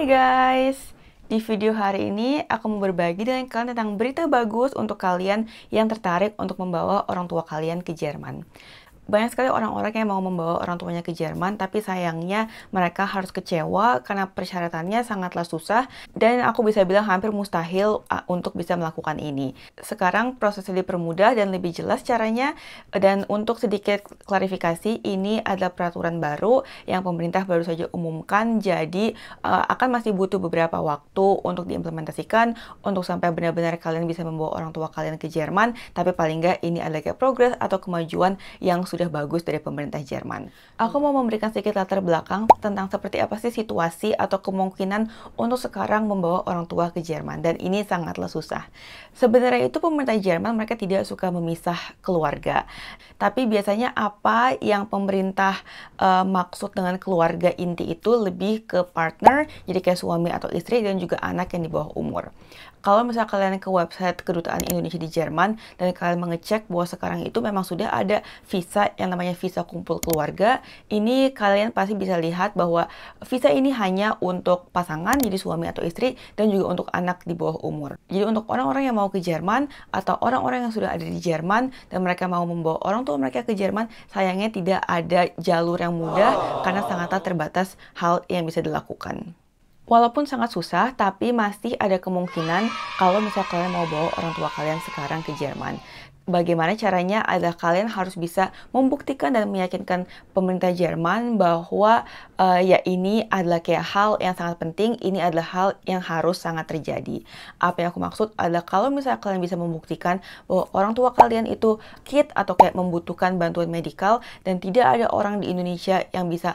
Hai guys, di video hari ini aku mau berbagi dengan kalian tentang berita bagus untuk kalian yang tertarik untuk membawa orang tua kalian ke Jerman banyak sekali orang-orang yang mau membawa orang tuanya ke Jerman, tapi sayangnya mereka harus kecewa karena persyaratannya sangatlah susah dan aku bisa bilang hampir mustahil untuk bisa melakukan ini. Sekarang prosesnya dipermudah dan lebih jelas caranya dan untuk sedikit klarifikasi ini adalah peraturan baru yang pemerintah baru saja umumkan jadi uh, akan masih butuh beberapa waktu untuk diimplementasikan untuk sampai benar-benar kalian bisa membawa orang tua kalian ke Jerman, tapi paling nggak ini adalah kayak progres atau kemajuan yang sudah bagus dari pemerintah Jerman. Aku hmm. mau memberikan sedikit latar belakang tentang seperti apa sih situasi atau kemungkinan untuk sekarang membawa orang tua ke Jerman dan ini sangatlah susah. Sebenarnya itu pemerintah Jerman mereka tidak suka memisah keluarga. Tapi biasanya apa yang pemerintah uh, maksud dengan keluarga inti itu lebih ke partner, jadi kayak suami atau istri dan juga anak yang di bawah umur kalau misalnya kalian ke website kedutaan Indonesia di Jerman dan kalian mengecek bahwa sekarang itu memang sudah ada visa yang namanya visa kumpul keluarga ini kalian pasti bisa lihat bahwa visa ini hanya untuk pasangan jadi suami atau istri dan juga untuk anak di bawah umur jadi untuk orang-orang yang mau ke Jerman atau orang-orang yang sudah ada di Jerman dan mereka mau membawa orang tua mereka ke Jerman sayangnya tidak ada jalur yang mudah karena sangatlah terbatas hal yang bisa dilakukan Walaupun sangat susah, tapi masih ada kemungkinan kalau misal kalian mau bawa orang tua kalian sekarang ke Jerman. Bagaimana caranya adalah kalian harus bisa membuktikan dan meyakinkan pemerintah Jerman bahwa uh, ya ini adalah kayak hal yang sangat penting, ini adalah hal yang harus sangat terjadi. Apa yang aku maksud adalah kalau misalnya kalian bisa membuktikan bahwa orang tua kalian itu kit atau kayak membutuhkan bantuan medikal dan tidak ada orang di Indonesia yang bisa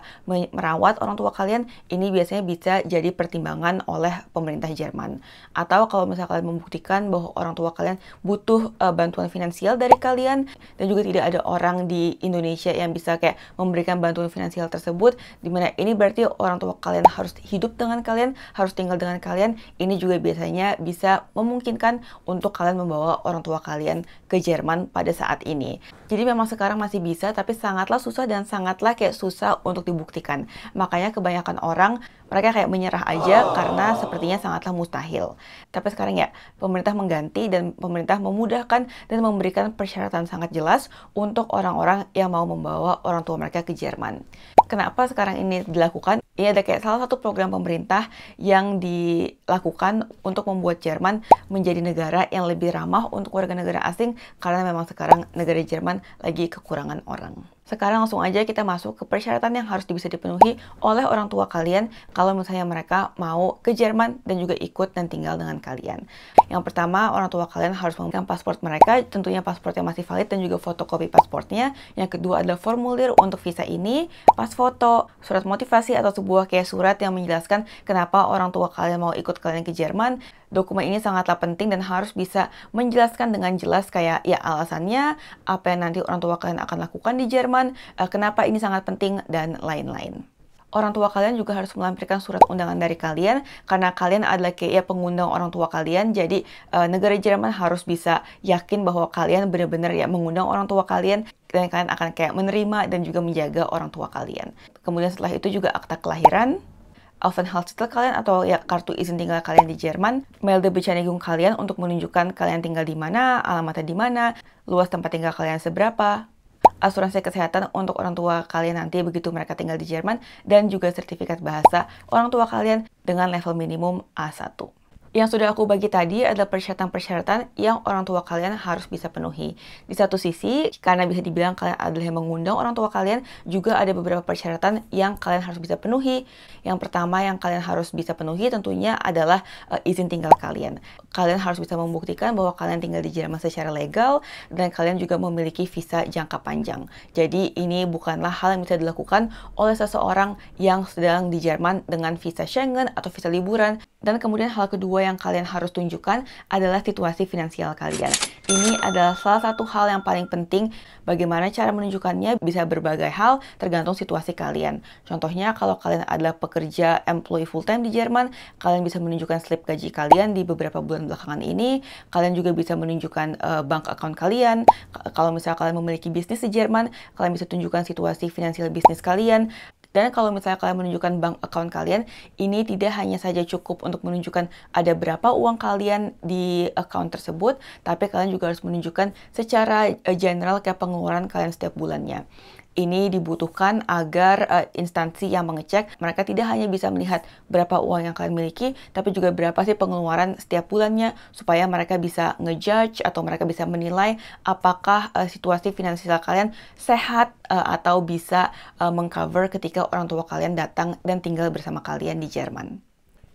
merawat orang tua kalian, ini biasanya bisa jadi pertimbangan oleh pemerintah Jerman. Atau kalau misalnya kalian membuktikan bahwa orang tua kalian butuh uh, bantuan finansial dari kalian dan juga tidak ada orang di Indonesia yang bisa kayak memberikan bantuan finansial tersebut, dimana ini berarti orang tua kalian harus hidup dengan kalian, harus tinggal dengan kalian, ini juga biasanya bisa memungkinkan untuk kalian membawa orang tua kalian ke Jerman pada saat ini. Jadi memang sekarang masih bisa, tapi sangatlah susah dan sangatlah kayak susah untuk dibuktikan. Makanya kebanyakan orang mereka kayak menyerah aja karena sepertinya sangatlah mustahil. Tapi sekarang ya, pemerintah mengganti dan pemerintah memudahkan dan memberikan persyaratan sangat jelas untuk orang-orang yang mau membawa orang tua mereka ke Jerman. Kenapa sekarang ini dilakukan? Ini ada kayak salah satu program pemerintah yang dilakukan untuk membuat Jerman menjadi negara yang lebih ramah untuk warga negara asing karena memang sekarang negara Jerman lagi kekurangan orang. Sekarang langsung aja kita masuk ke persyaratan yang harus bisa dipenuhi oleh orang tua kalian kalau misalnya mereka mau ke Jerman dan juga ikut dan tinggal dengan kalian. Yang pertama, orang tua kalian harus memberikan paspor mereka, tentunya paspor yang masih valid dan juga fotokopi pasportnya Yang kedua adalah formulir untuk visa ini, pas foto, surat motivasi atau sebuah kayak surat yang menjelaskan kenapa orang tua kalian mau ikut kalian ke Jerman, dokumen ini sangatlah penting dan harus bisa menjelaskan dengan jelas kayak ya alasannya, apa yang nanti orang tua kalian akan lakukan di Jerman, eh, kenapa ini sangat penting, dan lain-lain orang tua kalian juga harus melampirkan surat undangan dari kalian karena kalian adalah kayak ya pengundang orang tua kalian jadi uh, negara Jerman harus bisa yakin bahwa kalian benar-benar ya mengundang orang tua kalian dan kalian akan kayak menerima dan juga menjaga orang tua kalian kemudian setelah itu juga akta kelahiran Aufenthaltstitel kalian atau ya kartu izin tinggal kalian di Jerman, melde Bescheinigung kalian untuk menunjukkan kalian tinggal di mana, alamatnya di mana, luas tempat tinggal kalian seberapa, asuransi kesehatan untuk orang tua kalian nanti begitu mereka tinggal di Jerman, dan juga sertifikat bahasa orang tua kalian dengan level minimum A1. Yang sudah aku bagi tadi adalah persyaratan-persyaratan yang orang tua kalian harus bisa penuhi. Di satu sisi, karena bisa dibilang kalian adalah yang mengundang orang tua kalian, juga ada beberapa persyaratan yang kalian harus bisa penuhi. Yang pertama yang kalian harus bisa penuhi tentunya adalah uh, izin tinggal kalian. Kalian harus bisa membuktikan bahwa kalian tinggal di Jerman secara legal dan kalian juga memiliki visa jangka panjang. Jadi ini bukanlah hal yang bisa dilakukan oleh seseorang yang sedang di Jerman dengan visa Schengen atau visa liburan. Dan kemudian hal kedua yang kalian harus tunjukkan adalah situasi finansial kalian. Ini adalah salah satu hal yang paling penting bagaimana cara menunjukkannya bisa berbagai hal tergantung situasi kalian. Contohnya kalau kalian adalah pekerja employee full time di Jerman, kalian bisa menunjukkan slip gaji kalian di beberapa bulan belakangan ini. Kalian juga bisa menunjukkan uh, bank account kalian. Kalau misalnya kalian memiliki bisnis di Jerman, kalian bisa tunjukkan situasi finansial bisnis kalian. Dan kalau misalnya kalian menunjukkan bank account kalian, ini tidak hanya saja cukup untuk menunjukkan ada berapa uang kalian di account tersebut, tapi kalian juga harus menunjukkan secara eh, general kayak pengeluaran kalian setiap bulannya. Ini dibutuhkan agar uh, instansi yang mengecek mereka tidak hanya bisa melihat berapa uang yang kalian miliki, tapi juga berapa sih pengeluaran setiap bulannya supaya mereka bisa ngejudge atau mereka bisa menilai apakah uh, situasi finansial kalian sehat uh, atau bisa uh, mengcover ketika orang tua kalian datang dan tinggal bersama kalian di Jerman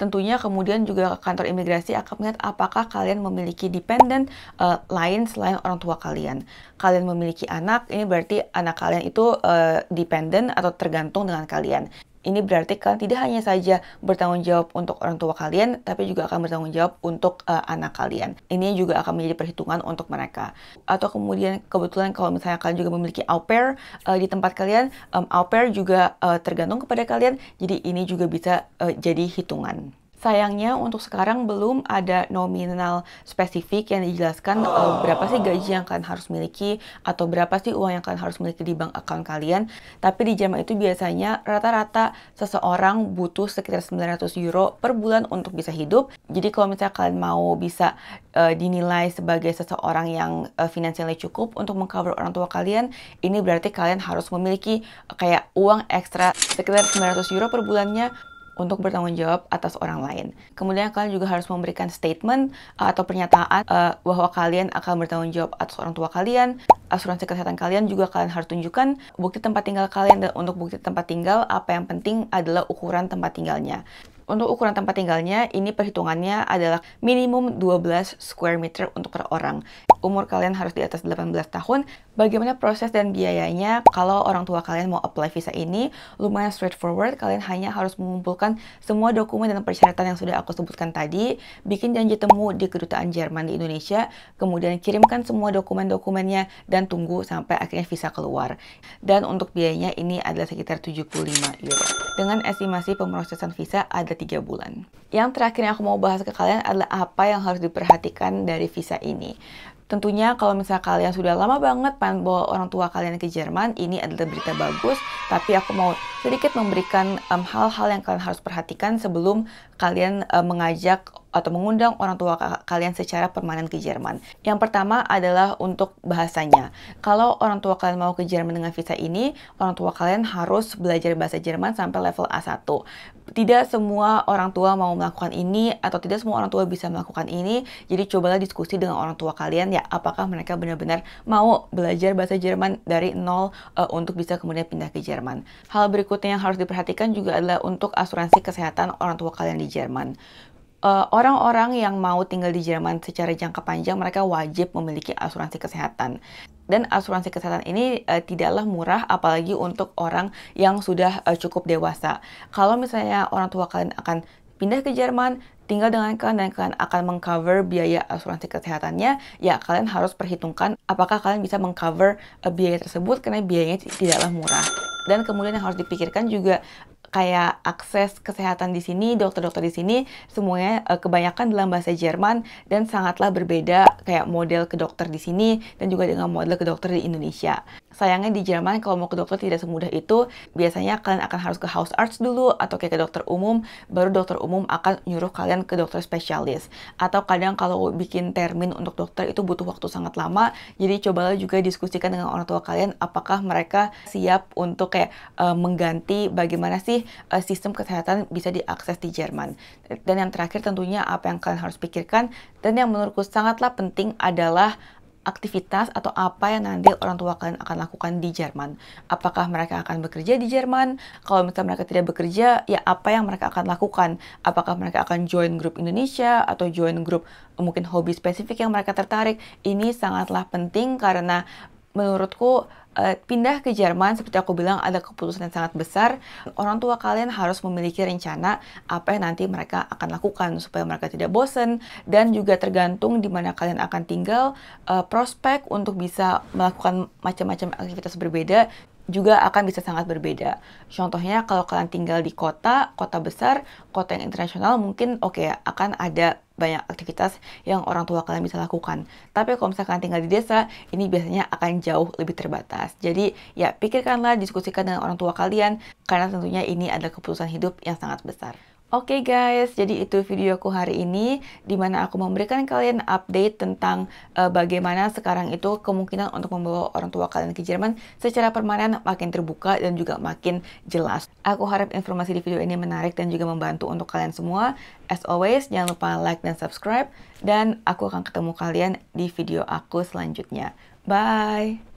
tentunya kemudian juga kantor imigrasi akan melihat apakah kalian memiliki dependent uh, lain selain orang tua kalian. Kalian memiliki anak, ini berarti anak kalian itu uh, dependent atau tergantung dengan kalian. Ini berarti kalian tidak hanya saja bertanggung jawab untuk orang tua kalian, tapi juga akan bertanggung jawab untuk uh, anak kalian. Ini juga akan menjadi perhitungan untuk mereka. Atau kemudian kebetulan kalau misalnya kalian juga memiliki au pair uh, di tempat kalian, um, au pair juga uh, tergantung kepada kalian. Jadi ini juga bisa uh, jadi hitungan. Sayangnya untuk sekarang belum ada nominal spesifik yang dijelaskan uh, berapa sih gaji yang kalian harus miliki atau berapa sih uang yang kalian harus miliki di bank account kalian. Tapi di Jerman itu biasanya rata-rata seseorang butuh sekitar 900 euro per bulan untuk bisa hidup. Jadi kalau misalnya kalian mau bisa uh, dinilai sebagai seseorang yang uh, finansialnya cukup untuk mengcover orang tua kalian, ini berarti kalian harus memiliki uh, kayak uang ekstra sekitar 900 euro per bulannya untuk bertanggung jawab atas orang lain. Kemudian kalian juga harus memberikan statement uh, atau pernyataan uh, bahwa kalian akan bertanggung jawab atas orang tua kalian, asuransi kesehatan kalian juga kalian harus tunjukkan bukti tempat tinggal kalian dan untuk bukti tempat tinggal apa yang penting adalah ukuran tempat tinggalnya. Untuk ukuran tempat tinggalnya, ini perhitungannya adalah minimum 12 square meter untuk per orang. Umur kalian harus di atas 18 tahun. Bagaimana proses dan biayanya? Kalau orang tua kalian mau apply visa ini, lumayan straightforward. Kalian hanya harus mengumpulkan semua dokumen dan persyaratan yang sudah aku sebutkan tadi, bikin janji temu di kedutaan Jerman di Indonesia, kemudian kirimkan semua dokumen-dokumennya dan tunggu sampai akhirnya visa keluar. Dan untuk biayanya ini adalah sekitar 75 euro dengan estimasi pemrosesan visa ada tiga bulan. Yang terakhir yang aku mau bahas ke kalian adalah apa yang harus diperhatikan dari visa ini. Tentunya kalau misalnya kalian sudah lama banget pengen bawa orang tua kalian ke Jerman, ini adalah berita bagus, tapi aku mau sedikit memberikan hal-hal um, hal -hal yang kalian harus perhatikan sebelum kalian uh, mengajak atau mengundang orang tua kalian secara permanen ke Jerman. Yang pertama adalah untuk bahasanya. Kalau orang tua kalian mau ke Jerman dengan visa ini, orang tua kalian harus belajar bahasa Jerman sampai level A1. Tidak semua orang tua mau melakukan ini atau tidak semua orang tua bisa melakukan ini. Jadi cobalah diskusi dengan orang tua kalian ya apakah mereka benar-benar mau belajar bahasa Jerman dari nol uh, untuk bisa kemudian pindah ke Jerman. Hal berikutnya yang harus diperhatikan juga adalah untuk asuransi kesehatan orang tua kalian di Jerman. Eh, orang-orang uh, yang mau tinggal di Jerman secara jangka panjang, mereka wajib memiliki asuransi kesehatan dan asuransi kesehatan ini uh, tidaklah murah apalagi untuk orang yang sudah uh, cukup dewasa. Kalau misalnya orang tua kalian akan pindah ke Jerman, tinggal dengan kalian dan kalian akan mengcover biaya asuransi kesehatannya, ya kalian harus perhitungkan apakah kalian bisa mengcover uh, biaya tersebut karena biayanya tidaklah murah. Dan kemudian yang harus dipikirkan juga kayak akses kesehatan di sini, dokter-dokter di sini semuanya eh, kebanyakan dalam bahasa Jerman dan sangatlah berbeda kayak model ke dokter di sini dan juga dengan model ke dokter di Indonesia sayangnya di Jerman kalau mau ke dokter tidak semudah itu biasanya kalian akan harus ke house arts dulu atau kayak ke dokter umum baru dokter umum akan nyuruh kalian ke dokter spesialis atau kadang kalau bikin termin untuk dokter itu butuh waktu sangat lama jadi cobalah juga diskusikan dengan orang tua kalian apakah mereka siap untuk kayak uh, mengganti bagaimana sih uh, sistem kesehatan bisa diakses di Jerman dan yang terakhir tentunya apa yang kalian harus pikirkan dan yang menurutku sangatlah penting adalah aktivitas atau apa yang nanti orang tua kalian akan lakukan di Jerman. Apakah mereka akan bekerja di Jerman? Kalau misalnya mereka tidak bekerja, ya apa yang mereka akan lakukan? Apakah mereka akan join grup Indonesia atau join grup eh, mungkin hobi spesifik yang mereka tertarik? Ini sangatlah penting karena menurutku Eh, pindah ke Jerman seperti aku bilang ada keputusan yang sangat besar orang tua kalian harus memiliki rencana apa yang nanti mereka akan lakukan supaya mereka tidak bosen dan juga tergantung di mana kalian akan tinggal uh, prospek untuk bisa melakukan macam-macam aktivitas berbeda juga akan bisa sangat berbeda. Contohnya kalau kalian tinggal di kota, kota besar, kota yang internasional mungkin oke okay, akan ada banyak aktivitas yang orang tua kalian bisa lakukan. Tapi kalau misalkan tinggal di desa, ini biasanya akan jauh lebih terbatas. Jadi ya pikirkanlah, diskusikan dengan orang tua kalian, karena tentunya ini adalah keputusan hidup yang sangat besar. Oke okay guys, jadi itu video aku hari ini di mana aku memberikan kalian update tentang uh, bagaimana sekarang itu kemungkinan untuk membawa orang tua kalian ke Jerman secara permanen makin terbuka dan juga makin jelas. Aku harap informasi di video ini menarik dan juga membantu untuk kalian semua. As always, jangan lupa like dan subscribe dan aku akan ketemu kalian di video aku selanjutnya. Bye!